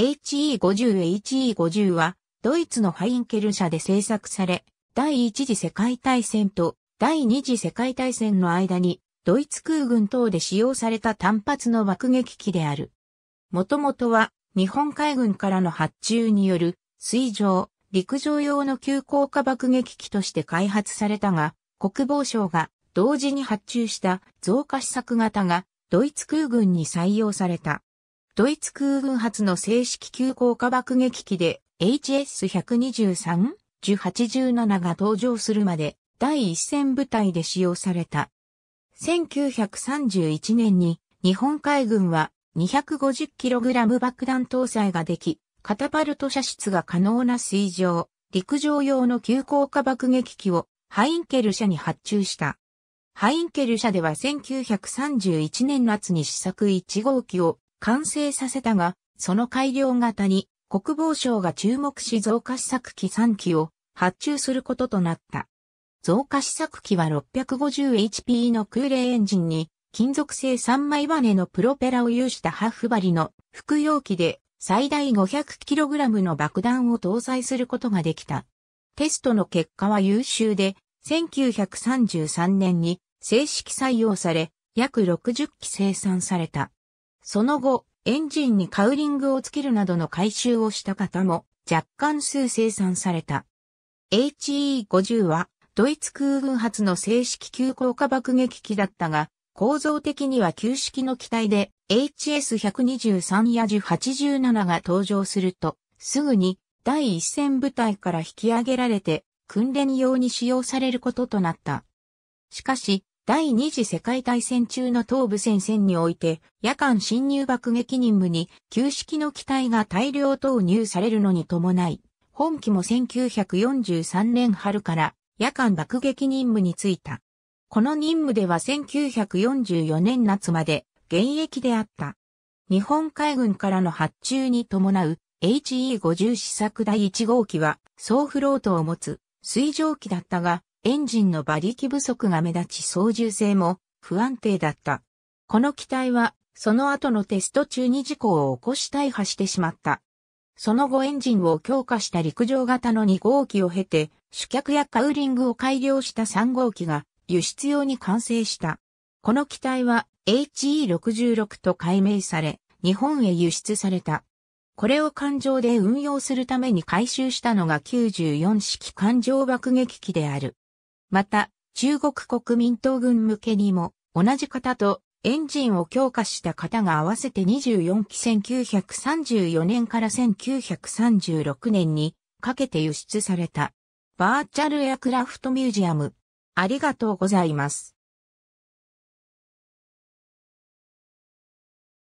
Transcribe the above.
HE50HE50 は、ドイツのハインケル社で製作され、第一次世界大戦と第二次世界大戦の間に、ドイツ空軍等で使用された単発の爆撃機である。もともとは、日本海軍からの発注による、水上、陸上用の急降下爆撃機として開発されたが、国防省が同時に発注した増加施策型がドイツ空軍に採用された。ドイツ空軍発の正式急降下爆撃機で HS123-1087 が登場するまで第一戦部隊で使用された。1931年に日本海軍は 250kg 爆弾搭載ができ、カタパルト射出が可能な水上、陸上用の急降下爆撃機をハインケル社に発注した。ハインケル社では1931年夏に試作1号機を完成させたが、その改良型に国防省が注目し増加試作機3機を発注することとなった。増加試作機は 650HP の空冷エンジンに金属製3枚バネのプロペラを有したハッフバリの服用機で最大 500kg の爆弾を搭載することができた。テストの結果は優秀で、1933年に正式採用され、約60機生産された。その後、エンジンにカウリングをつけるなどの改修をした方も若干数生産された。HE50 はドイツ空軍発の正式急降下爆撃機だったが、構造的には旧式の機体で HS123 や1 8 7が登場すると、すぐに第一線部隊から引き上げられて訓練用に使用されることとなった。しかし、第二次世界大戦中の東部戦線において、夜間侵入爆撃任務に旧式の機体が大量投入されるのに伴い、本機も1943年春から夜間爆撃任務に就いた。この任務では1944年夏まで現役であった。日本海軍からの発注に伴う HE50 試作第1号機は総フロートを持つ水蒸気だったが、エンジンの馬力不足が目立ち操縦性も不安定だった。この機体は、その後のテスト中に事故を起こし大破してしまった。その後エンジンを強化した陸上型の2号機を経て、主脚やカウリングを改良した3号機が輸出用に完成した。この機体は HE66 と改名され、日本へ輸出された。これを艦上で運用するために回収したのが94式艦上爆撃機である。また、中国国民党軍向けにも、同じ型とエンジンを強化した型が合わせて24機1934年から1936年にかけて輸出された。バーチャルエアクラフトミュージアム。ありがとうございます。